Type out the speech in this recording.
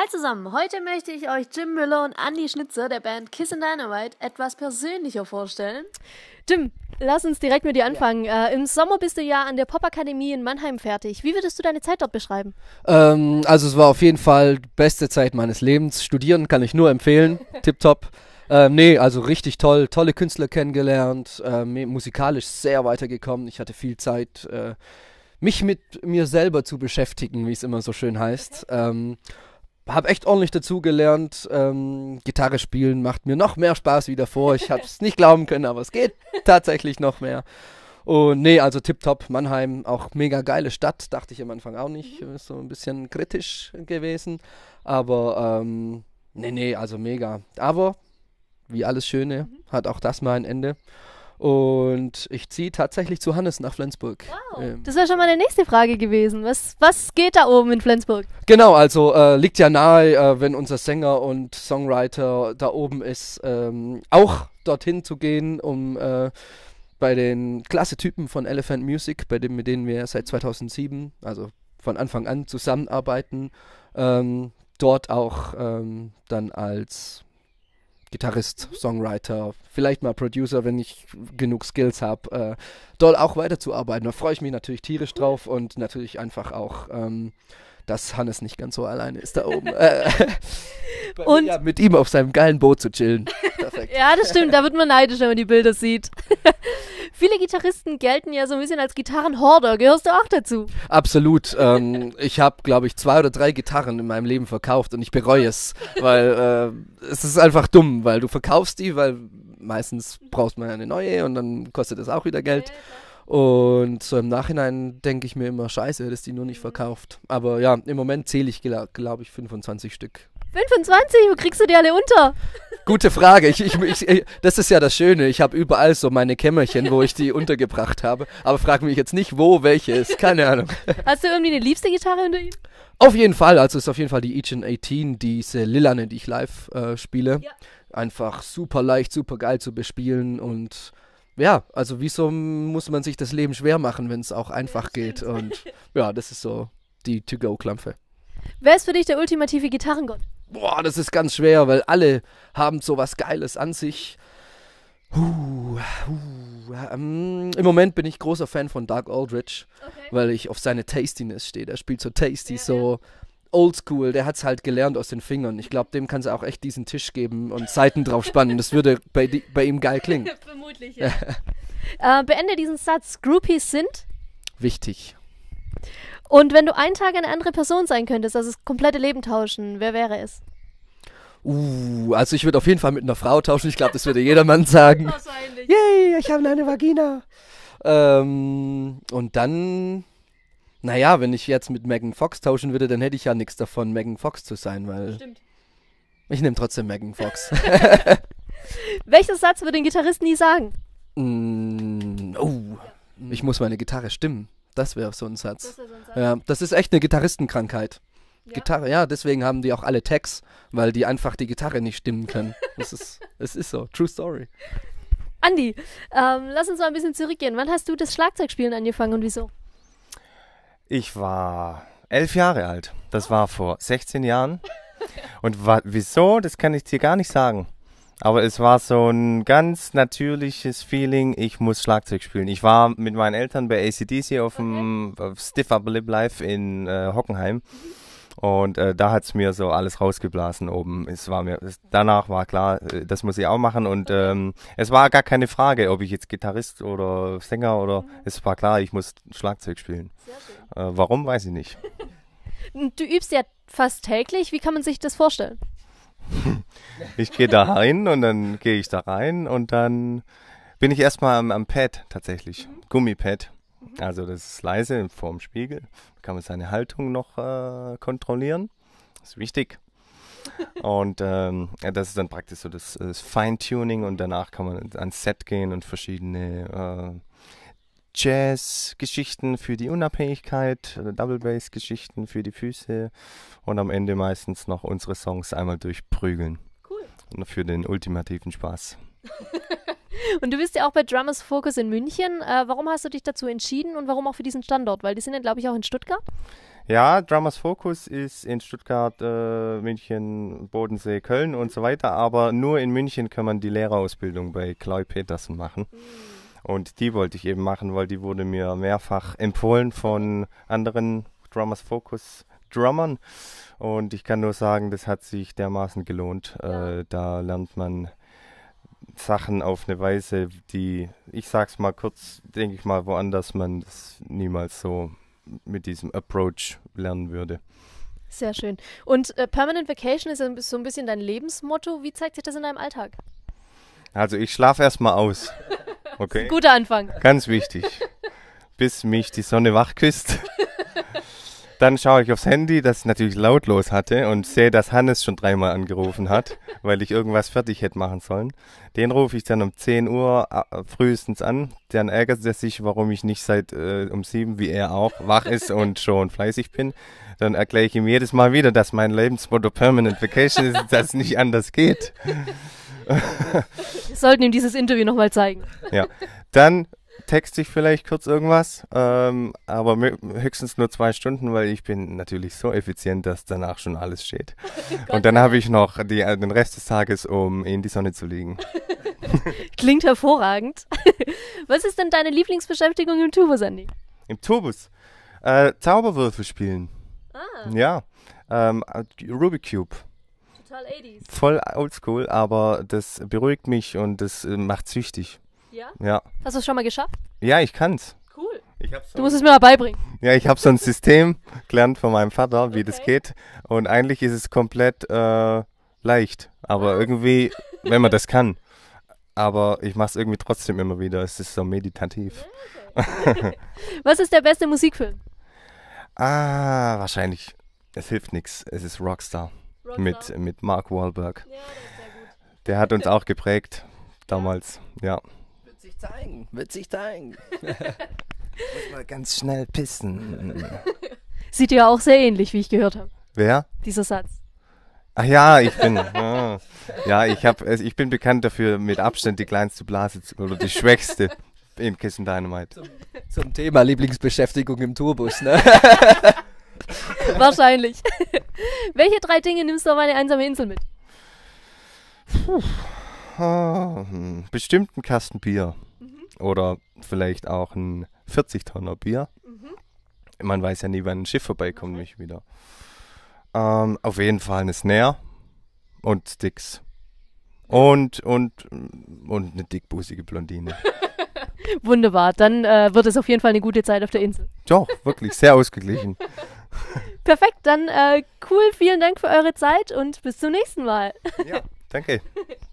Hi zusammen, heute möchte ich euch Jim Müller und Andy Schnitzer der Band Kiss and Dynamite etwas persönlicher vorstellen. Jim, lass uns direkt mit dir anfangen. Ja. Äh, Im Sommer bist du ja an der Popakademie in Mannheim fertig. Wie würdest du deine Zeit dort beschreiben? Ähm, also es war auf jeden Fall die beste Zeit meines Lebens. Studieren kann ich nur empfehlen. Tipptopp. Ähm, nee, also richtig toll, tolle Künstler kennengelernt, äh, musikalisch sehr weitergekommen. Ich hatte viel Zeit. Äh, mich mit mir selber zu beschäftigen, wie es immer so schön heißt. Okay. Ähm, habe echt ordentlich dazugelernt. Ähm, Gitarre spielen macht mir noch mehr Spaß wie davor. Ich habe es nicht glauben können, aber es geht tatsächlich noch mehr. Und nee, also tipptopp, Mannheim, auch mega geile Stadt, dachte ich am Anfang auch nicht. Mhm. so ein bisschen kritisch gewesen. Aber ähm, nee, nee, also mega. Aber wie alles Schöne mhm. hat auch das mal ein Ende. Und ich ziehe tatsächlich zu Hannes nach Flensburg. Wow. Ähm. Das wäre schon meine nächste Frage gewesen. Was, was geht da oben in Flensburg? Genau, also äh, liegt ja nahe, äh, wenn unser Sänger und Songwriter da oben ist, ähm, auch dorthin zu gehen, um äh, bei den klasse Typen von Elephant Music, bei dem, mit denen wir seit 2007, also von Anfang an zusammenarbeiten, ähm, dort auch ähm, dann als Gitarrist, Songwriter, vielleicht mal Producer, wenn ich genug Skills habe, äh, doll auch weiterzuarbeiten. Da freue ich mich natürlich tierisch drauf und natürlich einfach auch, ähm, dass Hannes nicht ganz so alleine ist da oben. Äh, und ja, mit ihm auf seinem geilen Boot zu chillen. Perfekt. ja, das stimmt, da wird man neidisch, wenn man die Bilder sieht viele Gitarristen gelten ja so ein bisschen als Gitarrenhorder. Gehörst du auch dazu? Absolut. Ähm, ich habe, glaube ich, zwei oder drei Gitarren in meinem Leben verkauft und ich bereue es, weil äh, es ist einfach dumm, weil du verkaufst die, weil meistens brauchst man eine neue und dann kostet das auch wieder Geld. Und so im Nachhinein denke ich mir immer, scheiße, hättest die nur nicht verkauft. Aber ja, im Moment zähle ich, glaube ich, 25 Stück. 25, wo kriegst du die alle unter? Gute Frage. Ich, ich, ich, das ist ja das Schöne. Ich habe überall so meine Kämmerchen, wo ich die untergebracht habe. Aber frag mich jetzt nicht, wo welche ist. Keine Ahnung. Hast du irgendwie eine liebste Gitarre unter ihm? Auf jeden Fall. Also ist auf jeden Fall die Each 18, diese Lilane, die ich live äh, spiele. Ja. Einfach super leicht, super geil zu bespielen und ja, also wieso muss man sich das Leben schwer machen, wenn es auch einfach geht? Und ja, das ist so die To-Go-Klampfe. Wer ist für dich der ultimative Gitarrengott? boah, das ist ganz schwer, weil alle haben sowas Geiles an sich. Huh, huh, ähm, Im Moment bin ich großer Fan von Doug Aldrich, okay. weil ich auf seine Tastiness stehe. Der spielt so tasty, ja, so ja. oldschool. Der hat es halt gelernt aus den Fingern. Ich glaube, dem kann es auch echt diesen Tisch geben und Seiten drauf spannen. Das würde bei, bei ihm geil klingen. Vermutlich, ja. äh, beende diesen Satz. Groupies sind wichtig. Und wenn du einen Tag eine andere Person sein könntest, also das komplette Leben tauschen, wer wäre es? Uh, also ich würde auf jeden Fall mit einer Frau tauschen. Ich glaube, das würde jedermann sagen. Wahrscheinlich. Yay, ich habe eine Vagina. Ähm, und dann, naja, wenn ich jetzt mit Megan Fox tauschen würde, dann hätte ich ja nichts davon, Megan Fox zu sein, weil. Stimmt. Ich nehme trotzdem Megan Fox. Welcher Satz würde ein Gitarrist nie sagen? Mm, oh, ich muss meine Gitarre stimmen. Das wäre so ein Satz. Das, ein Satz. Ja, ähm, das ist echt eine Gitarristenkrankheit. Ja. Gitarre, ja, deswegen haben die auch alle Tags, weil die einfach die Gitarre nicht stimmen können. Das ist, es ist so. True Story. Andi, ähm, lass uns mal ein bisschen zurückgehen. Wann hast du das Schlagzeugspielen angefangen und wieso? Ich war elf Jahre alt. Das oh. war vor 16 Jahren. Und wieso, das kann ich dir gar nicht sagen. Aber es war so ein ganz natürliches Feeling, ich muss Schlagzeug spielen. Ich war mit meinen Eltern bei ACDC auf dem okay. Stiff Up Lip Live in äh, Hockenheim. Und äh, da hat es mir so alles rausgeblasen oben. Es war mir, es, danach war klar, äh, das muss ich auch machen. Und ähm, es war gar keine Frage, ob ich jetzt Gitarrist oder Sänger oder mhm. es war klar, ich muss Schlagzeug spielen. Äh, warum, weiß ich nicht. du übst ja fast täglich. Wie kann man sich das vorstellen? Ich gehe da rein und dann gehe ich da rein und dann bin ich erstmal am, am Pad tatsächlich, mhm. Gummipad. Also das ist leise vorm Spiegel, da kann man seine Haltung noch äh, kontrollieren, das ist wichtig. Und ähm, ja, das ist dann praktisch so das, das Feintuning und danach kann man ans Set gehen und verschiedene äh, Jazz-Geschichten für die Unabhängigkeit, äh, Double Bass-Geschichten für die Füße und am Ende meistens noch unsere Songs einmal durchprügeln. Cool. Und für den ultimativen Spaß. und du bist ja auch bei Drummers Focus in München. Äh, warum hast du dich dazu entschieden und warum auch für diesen Standort? Weil die sind ja, glaube ich, auch in Stuttgart. Ja, Drummers Focus ist in Stuttgart, äh, München, Bodensee, Köln und so weiter. Aber nur in München kann man die Lehrerausbildung bei Chloe Petersen machen. Mhm. Und die wollte ich eben machen, weil die wurde mir mehrfach empfohlen von anderen Drummers Focus Drummern. Und ich kann nur sagen, das hat sich dermaßen gelohnt. Ja. Äh, da lernt man Sachen auf eine Weise, die, ich sag's mal kurz, denke ich mal, woanders man das niemals so mit diesem Approach lernen würde. Sehr schön. Und äh, Permanent Vacation ist so ein bisschen dein Lebensmotto. Wie zeigt sich das in deinem Alltag? Also ich schlafe erstmal aus. Okay. Guter Anfang. Ganz wichtig. Bis mich die Sonne wach küsst. Dann schaue ich aufs Handy, das ich natürlich lautlos hatte und sehe, dass Hannes schon dreimal angerufen hat, weil ich irgendwas fertig hätte machen sollen. Den rufe ich dann um 10 Uhr äh, frühestens an. Dann ärgert er sich, warum ich nicht seit äh, um 7, wie er auch, wach ist und schon fleißig bin. Dann erkläre ich ihm jedes Mal wieder, dass mein Lebensmotto Permanent Vacation ist, dass es nicht anders geht. Wir sollten ihm dieses Interview nochmal zeigen. Ja. Dann texte ich vielleicht kurz irgendwas, ähm, aber höchstens nur zwei Stunden, weil ich bin natürlich so effizient, dass danach schon alles steht. Oh Und dann habe ich noch die, äh, den Rest des Tages, um in die Sonne zu liegen. Klingt hervorragend. Was ist denn deine Lieblingsbeschäftigung im Tubus, Andy? Im Tubus? Äh, Zauberwürfel spielen. Ah. Ja. Ähm, äh, Rubik Cube. Total 80s. Voll oldschool, aber das beruhigt mich und das äh, macht süchtig. Ja? Ja. Hast du es schon mal geschafft? Ja, ich kann's. Cool. Ich hab's du musst es mir mal beibringen. Ja, ich habe so ein System gelernt von meinem Vater, wie okay. das geht. Und eigentlich ist es komplett äh, leicht. Aber irgendwie, wenn man das kann. Aber ich mache es irgendwie trotzdem immer wieder. Es ist so meditativ. Okay. Was ist der beste Musikfilm? Ah, wahrscheinlich. Es hilft nichts. Es ist Rockstar mit, mit Mark Wahlberg. Ja, Der hat uns auch geprägt damals, ja. Wird sich zeigen, wird sich zeigen. Muss mal ganz schnell pissen. Sieht ja auch sehr ähnlich, wie ich gehört habe. Wer? Dieser Satz. Ach ja, ich bin. ja, ja ich, hab, ich bin bekannt dafür, mit Abstand die kleinste Blase zu, oder die schwächste im Kissen Dynamite. Zum, zum Thema Lieblingsbeschäftigung im Tourbus, ne? Wahrscheinlich. Welche drei Dinge nimmst du auf eine einsame Insel mit? Puh. Oh, bestimmt ein Kasten Bier. Mhm. Oder vielleicht auch ein 40-Tonner Bier. Mhm. Man weiß ja nie, wann ein Schiff vorbeikommt, mhm. mich wieder. Ähm, auf jeden Fall eine Snare und Sticks. Und, und, und eine dickbusige Blondine. Wunderbar, dann äh, wird es auf jeden Fall eine gute Zeit auf der Insel. Doch, wirklich, sehr ausgeglichen. Perfekt, dann äh, cool, vielen Dank für eure Zeit und bis zum nächsten Mal. Ja, danke.